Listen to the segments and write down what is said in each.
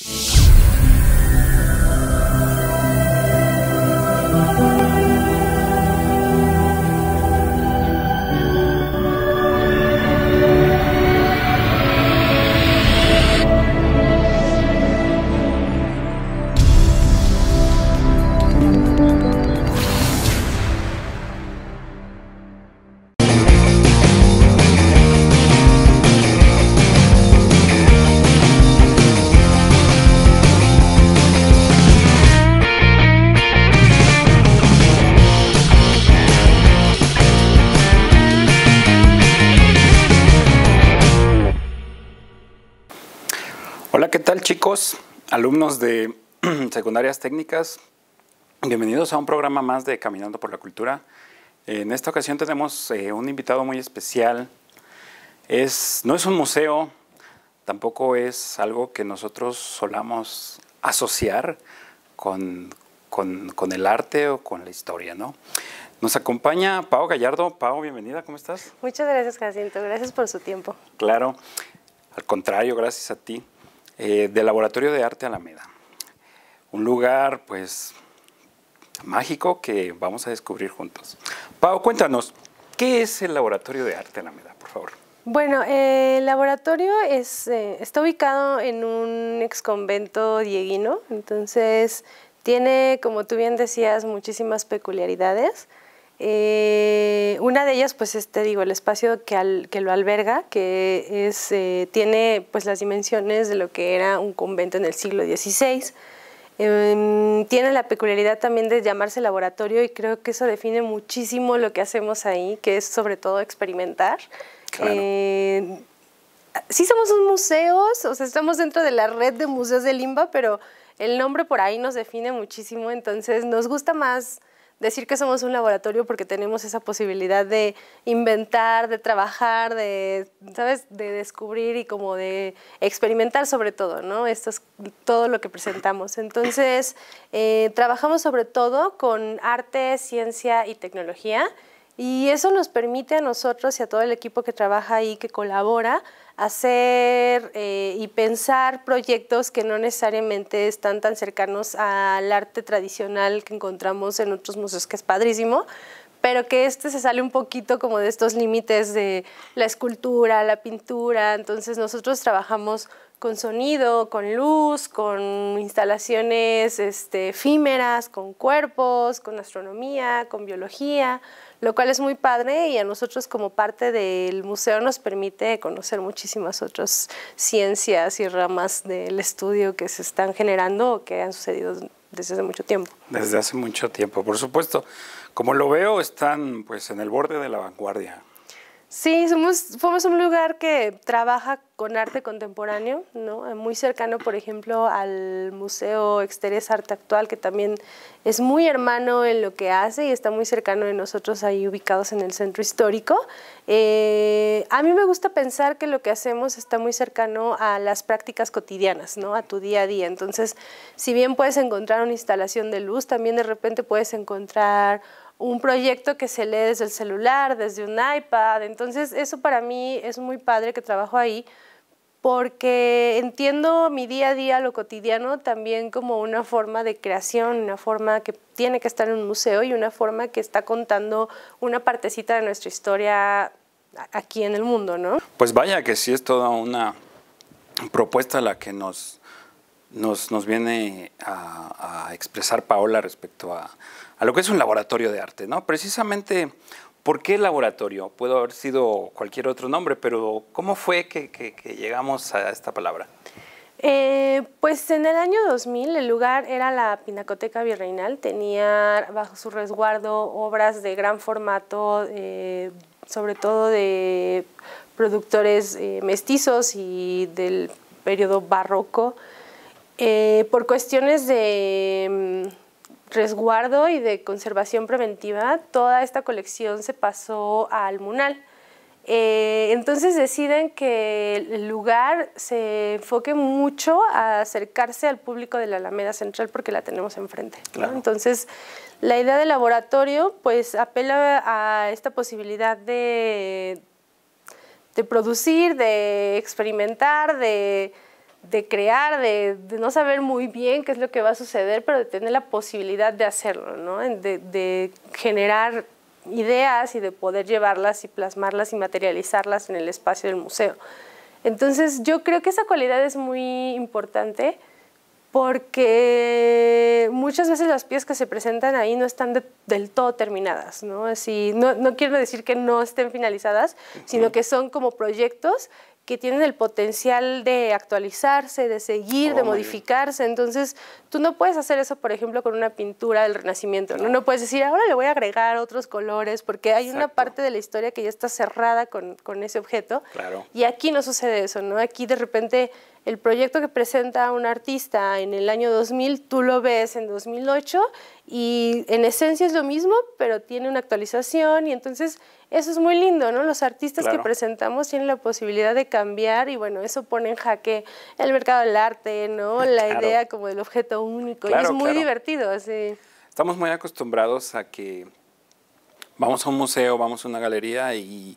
Thank you. tal chicos, alumnos de secundarias técnicas? Bienvenidos a un programa más de Caminando por la Cultura. En esta ocasión tenemos eh, un invitado muy especial. Es, no es un museo, tampoco es algo que nosotros solamos asociar con, el arte o con la historia, ¿no? Nos acompaña Pau Gallardo. Pau, bienvenida, ¿cómo estás? Muchas gracias, Jacinto. Gracias por su tiempo. Claro, al contrario, gracias a ti. Eh, del Laboratorio de Arte Alameda. Un lugar, pues, mágico que vamos a descubrir juntos. Pau, cuéntanos, ¿qué es el Laboratorio de Arte Alameda, por favor? Bueno, el laboratorio eh, está ubicado en un exconvento dieguino, entonces tiene, como tú bien decías, muchísimas peculiaridades. Eh, una de ellas, pues, este, digo, el espacio que, lo alberga, que eh, tiene pues, las dimensiones de lo que era un convento en el siglo XVI. Em, tiene la peculiaridad también de llamarse laboratorio y creo que eso define muchísimo lo que hacemos ahí, que es sobre todo experimentar. si eh, sí somos un museo, o sea, estamos dentro de la red de museos de Limba, pero el nombre por ahí nos define muchísimo, entonces nos gusta más decir que somos un laboratorio porque tenemos esa posibilidad de inventar, de trabajar, de, ¿sabes? De descubrir y como de experimentar sobre todo, ¿no? Esto es todo lo que presentamos. Entonces, eh, trabajamos sobre todo con arte, ciencia y tecnología. Y eso nos permite a nosotros y a todo el equipo que trabaja ahí, que colabora, hacer eh, y pensar proyectos que no necesariamente están tan cercanos al arte tradicional que encontramos en otros museos, que es padrísimo, pero que este se sale un poquito como de estos límites de la escultura, la pintura. Entonces nosotros trabajamos con sonido, con luz, con instalaciones este, efímeras, con cuerpos, con astronomía, con biología lo cual es muy padre y a nosotros como parte del museo nos permite conocer muchísimas otras ciencias y ramas del estudio que se están generando o que han sucedido desde hace mucho tiempo. Desde hace mucho tiempo, por supuesto. Como lo veo, están pues en el borde de la vanguardia. Sí, somos, somos un lugar que trabaja con arte contemporáneo, ¿no? Eh, muy cercano, por ejemplo, al Museo Exteriores Arte Actual, que también es muy hermano en lo que hace y está muy cercano de nosotros ahí ubicados en el centro histórico. Eh, a mí me gusta pensar que lo que hacemos está muy cercano a las prácticas cotidianas, ¿no? a tu día a día. Entonces, si bien puedes encontrar una instalación de luz, también de repente puedes encontrar un proyecto que se lee desde el celular, desde un iPad. Entonces, eso para mí es muy padre que trabajo ahí porque entiendo mi día a día, lo cotidiano, también como una forma de creación, una forma que tiene que estar en un museo y una forma que está contando una partecita de nuestra historia aquí en el mundo, ¿no? Pues vaya que sí es toda una propuesta la que nos, nos, viene a expresar Paola respecto a, a lo que es un laboratorio de arte, ¿no? Precisamente, ¿por qué laboratorio? Puedo haber sido cualquier otro nombre, pero ¿cómo fue que, llegamos a esta palabra? Eh, pues en el año 2000 el lugar era la Pinacoteca Virreinal, tenía bajo su resguardo obras de gran formato, eh, sobre todo de productores eh, mestizos y del periodo barroco. por cuestiones de mm, resguardo y de conservación preventiva, toda esta colección se pasó al Munal. Eh, entonces deciden que el lugar se enfoque mucho a acercarse al público de la Alameda Central porque la tenemos enfrente. Entonces, la idea del laboratorio pues apela a esta posibilidad de producir, de experimentar, de de crear, de, no saber muy bien qué es lo que va a suceder, pero de tener la posibilidad de hacerlo, de, generar ideas y de poder llevarlas y plasmarlas y materializarlas en el espacio del museo. Entonces yo creo que esa cualidad es muy importante porque muchas veces las piezas que se presentan ahí no están del todo terminadas, ¿no? Así, no, ¿no? quiero decir que no estén finalizadas, sino que son como proyectos que tienen el potencial de actualizarse, de seguir, de modificarse. Entonces, tú no puedes hacer eso, por ejemplo, con una pintura del Renacimiento. No, puedes decir, ahora le voy a agregar otros colores, porque hay una parte de la historia que ya está cerrada con, con ese objeto. Claro. Y aquí no sucede eso, ¿no? Aquí de repente el proyecto que presenta un artista en el año 2000, tú lo ves en 2008 y en esencia es lo mismo, pero tiene una actualización y entonces eso es muy lindo, ¿no? Los artistas que presentamos tienen la posibilidad de cambiar y bueno, eso pone en jaque el mercado del arte, ¿no? La idea como del objeto único y es muy divertido, Estamos muy acostumbrados a que vamos a un museo, vamos a una galería y,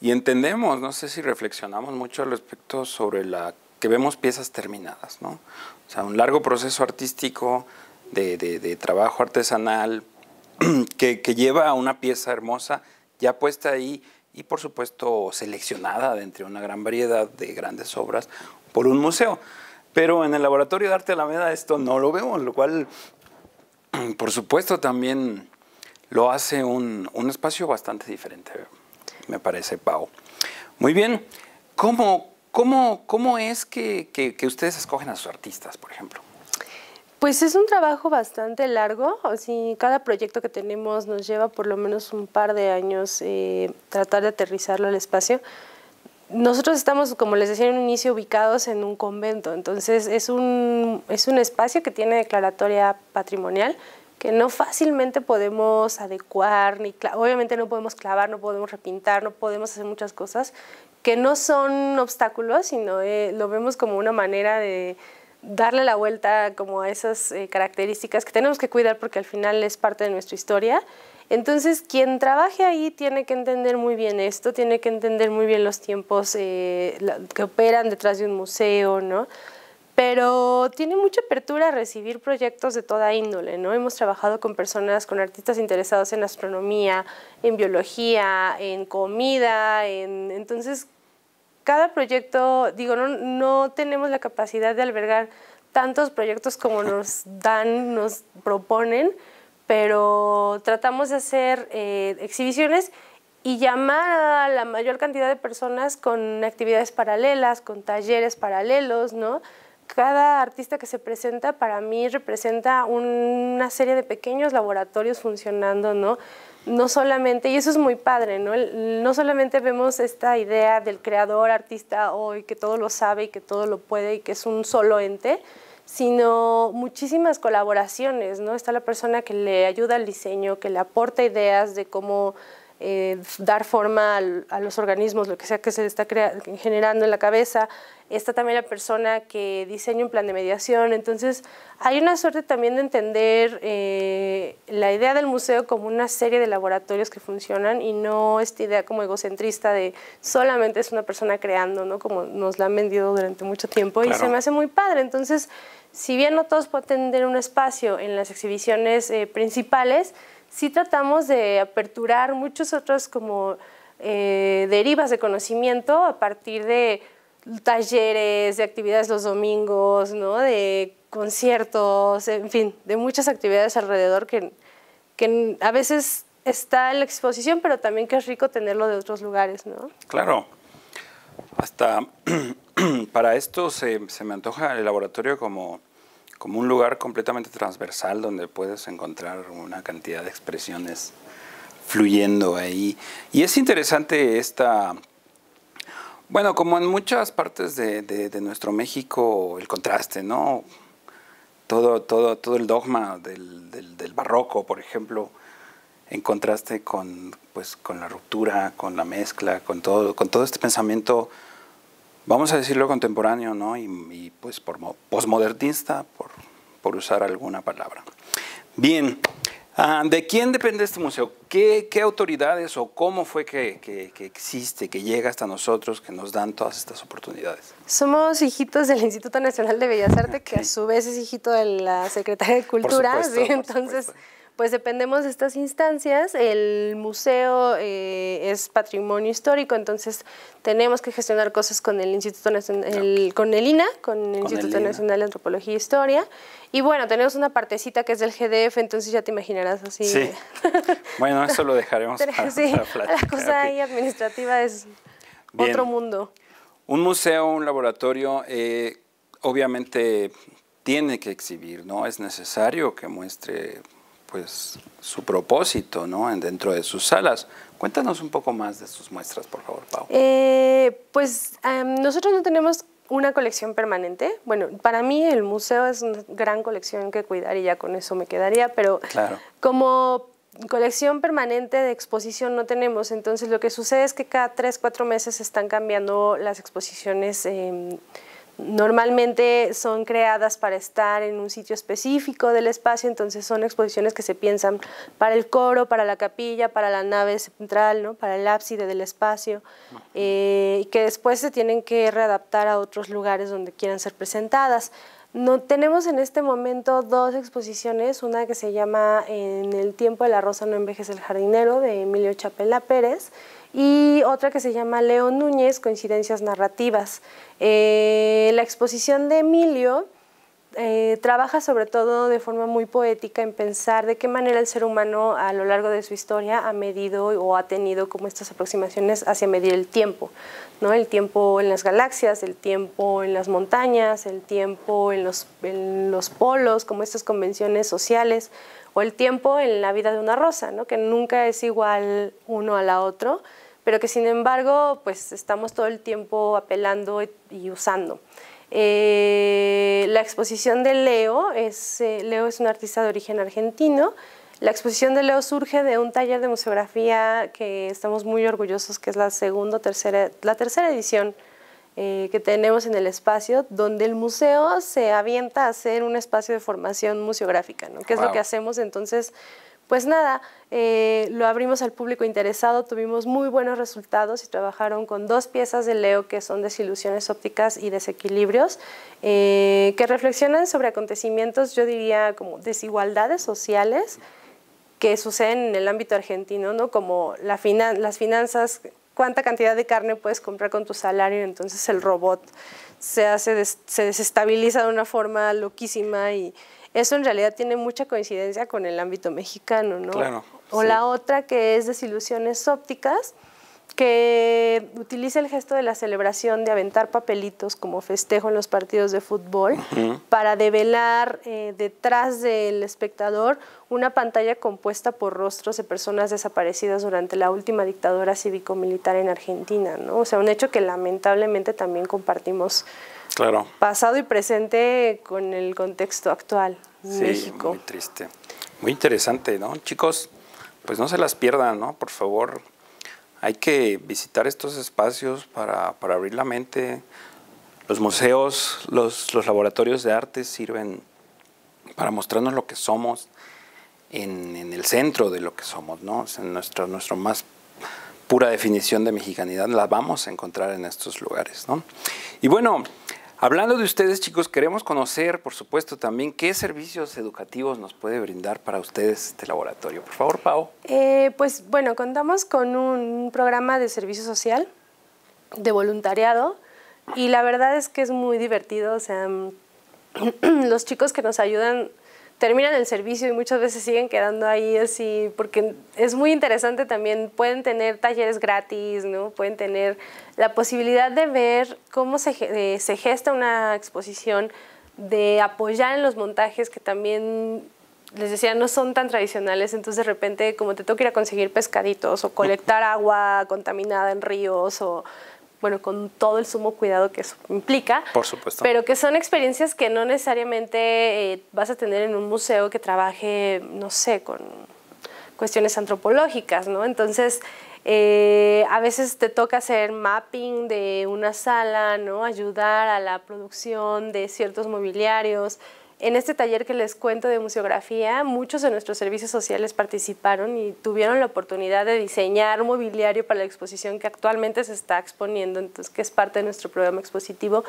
y entendemos, no sé si reflexionamos mucho al respecto sobre la que vemos piezas terminadas, ¿no? O sea, un largo proceso artístico de, trabajo artesanal que, lleva a una pieza hermosa ya puesta ahí y por supuesto seleccionada de entre una gran variedad de grandes obras por un museo. Pero en el Laboratorio de Arte de Alameda esto no lo vemos, lo cual por supuesto también lo hace un espacio bastante diferente, me parece, Pau. Muy bien, ¿cómo, ¿Cómo, cómo es que, que, ustedes escogen a sus artistas, por ejemplo? Pues es un trabajo bastante largo, así cada proyecto que tenemos nos lleva por lo menos un par de años eh, tratar de aterrizarlo al espacio. Nosotros estamos, como les decía en un inicio, ubicados en un convento, entonces es un, es un espacio que tiene declaratoria patrimonial, que no fácilmente podemos adecuar, ni obviamente no podemos clavar, no podemos repintar, no podemos hacer muchas cosas que no son obstáculos, sino eh, lo vemos como una manera de darle la vuelta como a esas eh, características que tenemos que cuidar porque al final es parte de nuestra historia. Entonces, quien trabaje ahí tiene que entender muy bien esto, tiene que entender muy bien los tiempos eh, que operan detrás de un museo, ¿no? Pero tiene mucha apertura a recibir proyectos de toda índole, ¿no? Hemos trabajado con personas, con artistas interesados en astronomía, en biología, en comida, en, entonces cada proyecto, digo, no, no tenemos la capacidad de albergar tantos proyectos como nos dan, nos proponen, pero tratamos de hacer eh, exhibiciones y llamar a la mayor cantidad de personas con actividades paralelas, con talleres paralelos, ¿no? Cada artista que se presenta para mí representa una serie de pequeños laboratorios funcionando, ¿no? no solamente, y eso es muy padre, ¿no? No solamente vemos esta idea del creador, artista hoy, que todo lo sabe y que todo lo puede y que es un solo ente, sino muchísimas colaboraciones, ¿no? Está la persona que le ayuda al diseño, que le aporta ideas de cómo eh, dar forma a los organismos, lo que sea que se está generando en la cabeza. Está también la persona que diseña un plan de mediación. Entonces, hay una suerte también de entender eh, la idea del museo como una serie de laboratorios que funcionan y no esta idea como egocentrista de solamente es una persona creando, ¿no? como nos la han vendido durante mucho tiempo. Y se me hace muy padre. Entonces, si bien no todos pueden tener un espacio en las exhibiciones eh, principales, sí tratamos de aperturar muchos otros como eh, derivas de conocimiento a partir de talleres, de actividades los domingos, de conciertos, en fin, de muchas actividades alrededor que, a veces está en la exposición, pero también que es rico tenerlo de otros lugares, ¿no? Claro. Hasta para esto se me antoja el laboratorio como como un lugar completamente transversal donde puedes encontrar una cantidad de expresiones fluyendo ahí. Y es interesante esta... Bueno, como en muchas partes de, nuestro México, el contraste, ¿no? Todo, todo, todo el dogma del, barroco, por ejemplo, en contraste con, pues, con la ruptura, con la mezcla, con todo, con todo este pensamiento vamos a decirlo contemporáneo, ¿no? Y, pues por posmodernista, por, usar alguna palabra. Bien, ah, ¿de quién depende este museo? ¿Qué, autoridades o cómo fue que, existe, que llega hasta nosotros, que nos dan todas estas oportunidades? Somos hijitos del Instituto Nacional de Bellas Artes, que a su vez es hijito de la Secretaría de Cultura, entonces pues dependemos de estas instancias. El museo eh, es patrimonio histórico, entonces tenemos que gestionar cosas con el Instituto Nacional, con el INA, con el Instituto Nacional de Antropología e Historia. Y bueno, tenemos una partecita que es del GDF, entonces ya te imaginarás así. bueno, eso lo dejaremos para, La cosa ahí administrativa es otro mundo. Un museo, un laboratorio, eh, obviamente tiene que exhibir, ¿no? Es necesario que muestre pues, su propósito ¿no? dentro de sus salas. Cuéntanos un poco más de sus muestras, por favor, Pau. Eh, pues em, nosotros no tenemos una colección permanente. Bueno, para mí el museo es una gran colección que cuidar y ya con eso me quedaría, pero como colección permanente de exposición no tenemos, entonces lo que sucede es que cada tres, cuatro meses están cambiando las exposiciones. Em, Normalmente son creadas para estar en un sitio específico del espacio, entonces son exposiciones que se piensan para el coro, para la capilla, para la nave central, ¿no? para el ábside del espacio, eh, y que después se tienen que readaptar a otros lugares donde quieran ser presentadas. No, tenemos en este momento dos exposiciones, una que se llama En el tiempo de la rosa no envejece el jardinero, de Emilio Chapela Pérez, y otra que se llama Leo Núñez, Coincidencias Narrativas. Eh, la exposición de Emilio eh, trabaja sobre todo de forma muy poética en pensar de qué manera el ser humano a lo largo de su historia ha medido o ha tenido como estas aproximaciones hacia medir el tiempo, ¿no? el tiempo en las galaxias, el tiempo en las montañas, el tiempo en los polos, como estas convenciones sociales o el tiempo en la vida de una rosa, ¿no? que nunca es igual uno a la otro, pero que sin embargo pues estamos todo el tiempo apelando y, usando. Eh, la exposición de Leo es, eh, Leo es un artista de origen argentino. La exposición de Leo surge de un taller de museografía que estamos muy orgullosos, que es la segunda, tercera, la tercera edición eh, que tenemos en el espacio, donde el museo se avienta a ser un espacio de formación museográfica, ¿no? ¿Qué es lo que hacemos entonces. Pues nada, eh, lo abrimos al público interesado, tuvimos muy buenos resultados y trabajaron con dos piezas de Leo que son desilusiones ópticas y desequilibrios, eh, que reflexionan sobre acontecimientos, yo diría, como desigualdades sociales que suceden en el ámbito argentino, ¿no? como la las finanzas cuánta cantidad de carne puedes comprar con tu salario, entonces el robot se, hace se desestabiliza de una forma loquísima y eso en realidad tiene mucha coincidencia con el ámbito mexicano, ¿no? o la otra que es desilusiones ópticas, que utiliza el gesto de la celebración de aventar papelitos como festejo en los partidos de fútbol para develar eh, detrás del espectador una pantalla compuesta por rostros de personas desaparecidas durante la última dictadura cívico-militar en Argentina, ¿no? O sea, un hecho que lamentablemente también compartimos claro. pasado y presente con el contexto actual sí, Muy triste. Muy interesante, ¿no? Chicos, pues no se las pierdan, ¿no? Por favor, hay que visitar estos espacios para, abrir la mente. Los museos, los, los, laboratorios de arte sirven para mostrarnos lo que somos en, el centro de lo que somos, ¿no? en nuestra, nuestro más pura definición de mexicanidad la vamos a encontrar en estos lugares, ¿no? Y bueno, Hablando de ustedes, chicos, queremos conocer, por supuesto, también qué servicios educativos nos puede brindar para ustedes este laboratorio. Por favor, Pau. Eh, pues bueno, contamos con un programa de servicio social, de voluntariado, y la verdad es que es muy divertido. O sea, los chicos que nos ayudan terminan el servicio y muchas veces siguen quedando ahí así, porque es muy interesante también, pueden tener talleres gratis, ¿no? Pueden tener la posibilidad de ver cómo eh, se, gesta una exposición, de apoyar en los montajes que también les decía, no son tan tradicionales, entonces de repente como te toca ir a conseguir pescaditos o colectar agua contaminada en ríos o bueno, con todo el sumo cuidado que eso implica. Por supuesto. Pero que son experiencias que no necesariamente eh, vas a tener en un museo que trabaje, no sé, con cuestiones antropológicas, ¿no? Entonces, eh, a veces te toca hacer mapping de una sala, ¿no? Ayudar a la producción de ciertos mobiliarios, en este taller que les cuento de museografía, muchos de nuestros servicios sociales participaron y tuvieron la oportunidad de diseñar mobiliario para la exposición que actualmente se está exponiendo, entonces que es parte de nuestro programa expositivo.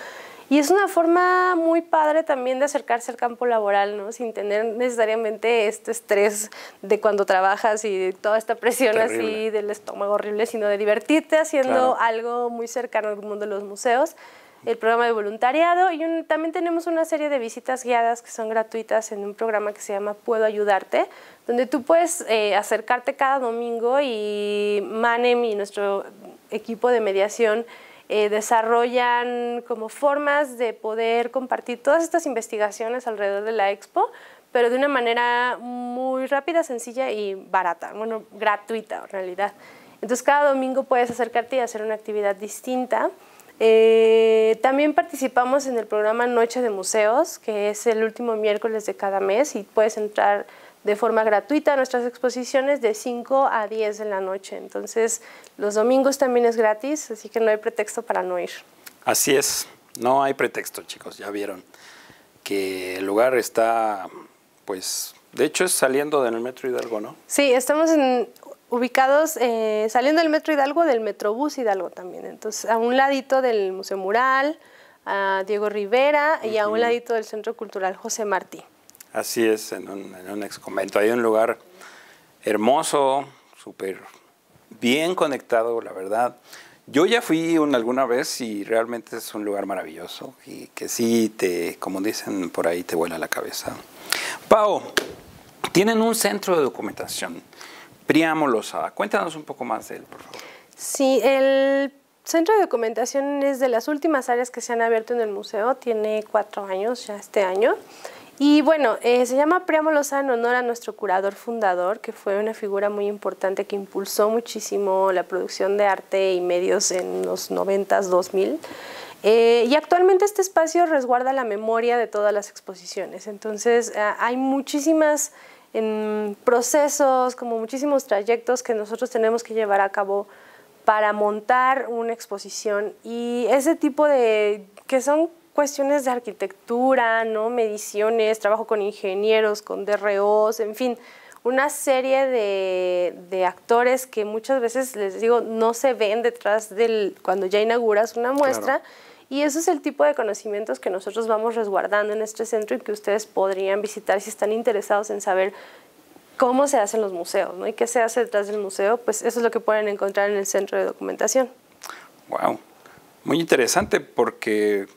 Y es una forma muy padre también de acercarse al campo laboral, ¿no? sin tener necesariamente este estrés de cuando trabajas y toda esta presión así del estómago horrible, sino de divertirte haciendo algo muy cercano al mundo de los museos el programa de voluntariado y también tenemos una serie de visitas guiadas que son gratuitas en un programa que se llama Puedo Ayudarte, donde tú puedes eh, acercarte cada domingo y Manem y nuestro equipo de mediación eh, desarrollan como formas de poder compartir todas estas investigaciones alrededor de la expo, pero de una manera muy rápida, sencilla y barata, bueno, gratuita en realidad. Entonces cada domingo puedes acercarte y hacer una actividad distinta. Eh, también participamos en el programa Noche de Museos, que es el último miércoles de cada mes y puedes entrar de forma gratuita a nuestras exposiciones de 5 a 10 de la noche. Entonces, los domingos también es gratis, así que no hay pretexto para no ir. Así es, no hay pretexto, chicos, ya vieron que el lugar está, pues, de hecho es saliendo del metro Hidalgo, ¿no? Sí, estamos en ubicados eh, saliendo del Metro Hidalgo, del Metrobús Hidalgo también. Entonces, a un ladito del Museo Mural, a Diego Rivera y a un ladito del Centro Cultural José Martí. Así es, en un, en ex convento. Hay un lugar hermoso, súper bien conectado, la verdad. Yo ya fui una, alguna vez y realmente es un lugar maravilloso y que sí te, como dicen por ahí, te vuela la cabeza. Pau, tienen un centro de documentación. Priamo Lozada. Cuéntanos un poco más de él, por favor. Sí, el Centro de Documentación es de las últimas áreas que se han abierto en el museo, tiene cuatro años ya este año. Y bueno, eh, se llama Priamo Lozada en honor a nuestro curador fundador, que fue una figura muy importante que impulsó muchísimo la producción de arte y medios en los 90s, 2000. Eh, y actualmente este espacio resguarda la memoria de todas las exposiciones. Entonces, eh, hay muchísimas en procesos, como muchísimos trayectos que nosotros tenemos que llevar a cabo para montar una exposición y ese tipo de, que son cuestiones de arquitectura, ¿no? mediciones, trabajo con ingenieros, con DROs, en fin, una serie de, actores que muchas veces, les digo, no se ven detrás del, cuando ya inauguras una muestra. Y eso es el tipo de conocimientos que nosotros vamos resguardando en este centro y que ustedes podrían visitar si están interesados en saber cómo se hacen los museos ¿no? y qué se hace detrás del museo, pues eso es lo que pueden encontrar en el centro de documentación. Wow, muy interesante porque,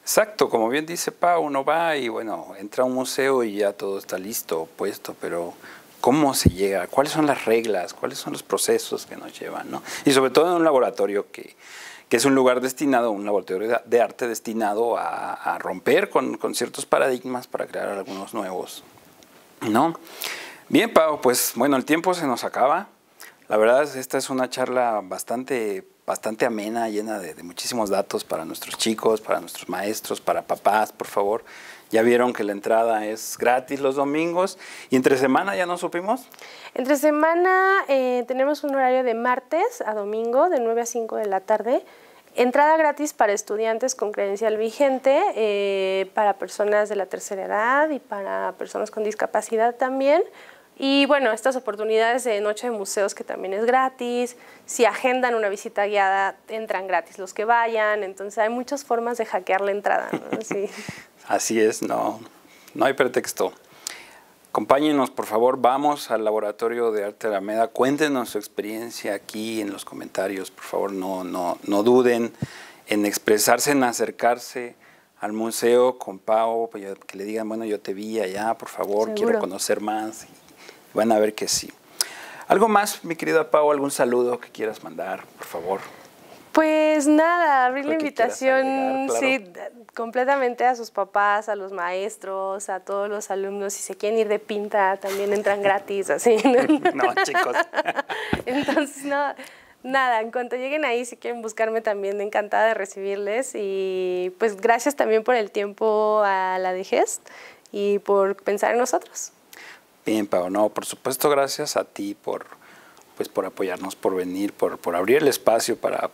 exacto, como bien dice Pau, uno va y bueno, entra a un museo y ya todo está listo, puesto, pero cómo se llega, cuáles son las reglas, cuáles son los procesos que nos llevan, Y sobre todo en un laboratorio que que es un lugar destinado, un laboratorio de arte destinado a, romper con, ciertos paradigmas para crear algunos nuevos. ¿No? Bien, Pau, pues bueno, el tiempo se nos acaba. La verdad, es esta es una charla bastante, bastante amena, llena de muchísimos datos para nuestros chicos, para nuestros maestros, para papás, por favor. Ya vieron que la entrada es gratis los domingos. ¿Y entre semana ya no supimos? Entre semana eh, tenemos un horario de martes a domingo, de 9 a 5 de la tarde. Entrada gratis para estudiantes con credencial vigente, eh, para personas de la tercera edad y para personas con discapacidad también. Y bueno, estas oportunidades de Noche de Museos que también es gratis, si agendan una visita guiada entran gratis los que vayan, entonces hay muchas formas de hackear la entrada. Así es, no, no hay pretexto. Acompáñenos, por favor, vamos al Laboratorio de Arte de Alameda, cuéntenos su experiencia aquí en los comentarios, por favor, no, no, no duden en expresarse, en acercarse al museo con Pau, pues, que le digan, bueno, yo te vi allá, por favor, quiero conocer más. van a ver que sí. ¿Algo más, mi querida Pau? ¿Algún saludo que quieras mandar, por favor? Pues nada, abrir la invitación, sí, completamente a sus papás, a los maestros, a todos los alumnos. Si se quieren ir de pinta, también entran gratis, así. ¿no? chicos. Entonces, nada, en cuanto lleguen ahí, si quieren buscarme también, encantada de recibirles. Y pues gracias también por el tiempo a la de y por pensar en nosotros. Bien, Pau, no, por supuesto, gracias a ti por pues por apoyarnos, por venir, por, abrir el espacio para,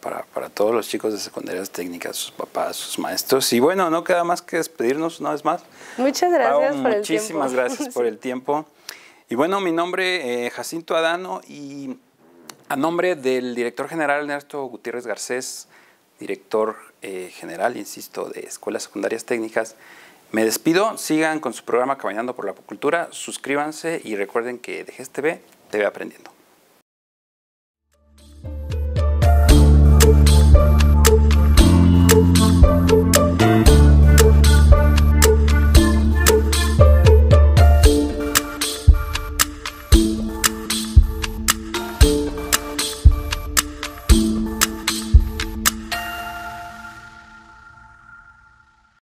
todos los chicos de secundarias técnicas, sus papás, sus maestros. Y bueno, no queda más que despedirnos una vez más. Muchas gracias por el tiempo. Muchísimas gracias por el tiempo. Y bueno, mi nombre es eh, Jacinto Adano y a nombre del director general Ernesto Gutiérrez Garcés, director eh, general, insisto, de Escuelas Secundarias Técnicas, me despido, sigan con su programa Caminando por la Cultura, suscríbanse y recuerden que de GSTV este ve Aprendiendo.